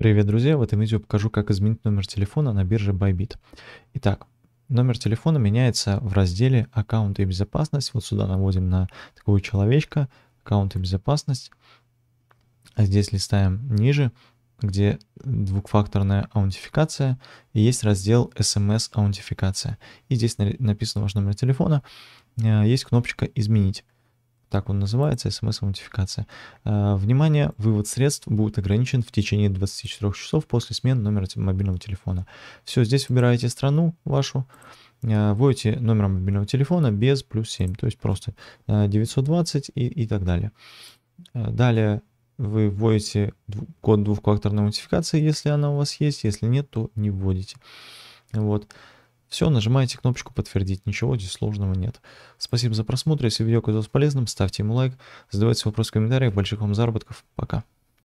Привет, друзья! В этом видео покажу, как изменить номер телефона на бирже Bybit. Итак, номер телефона меняется в разделе «Аккаунт и безопасность». Вот сюда наводим на такую человечка «Аккаунт и безопасность». А здесь листаем ниже, где двухфакторная аутентификация, и есть раздел «СМС-аутентификация». Эм и здесь написан ваш номер телефона, э, есть кнопочка «Изменить» так он называется, смс-аутентификация. Э, внимание, вывод средств будет ограничен в течение 24 часов после смены номера мобильного телефона. Все, здесь выбираете страну вашу, э, вводите номер мобильного телефона без плюс 7, то есть просто 920 э, и, и так далее. Далее вы вводите код двухфакторной аутентификации, если она у вас есть, если нет, то не вводите. Вот. Все, нажимаете кнопочку «Подтвердить», ничего здесь сложного нет. Спасибо за просмотр, если видео оказалось полезным, ставьте ему лайк, задавайте вопросы в комментариях, больших вам заработков, пока.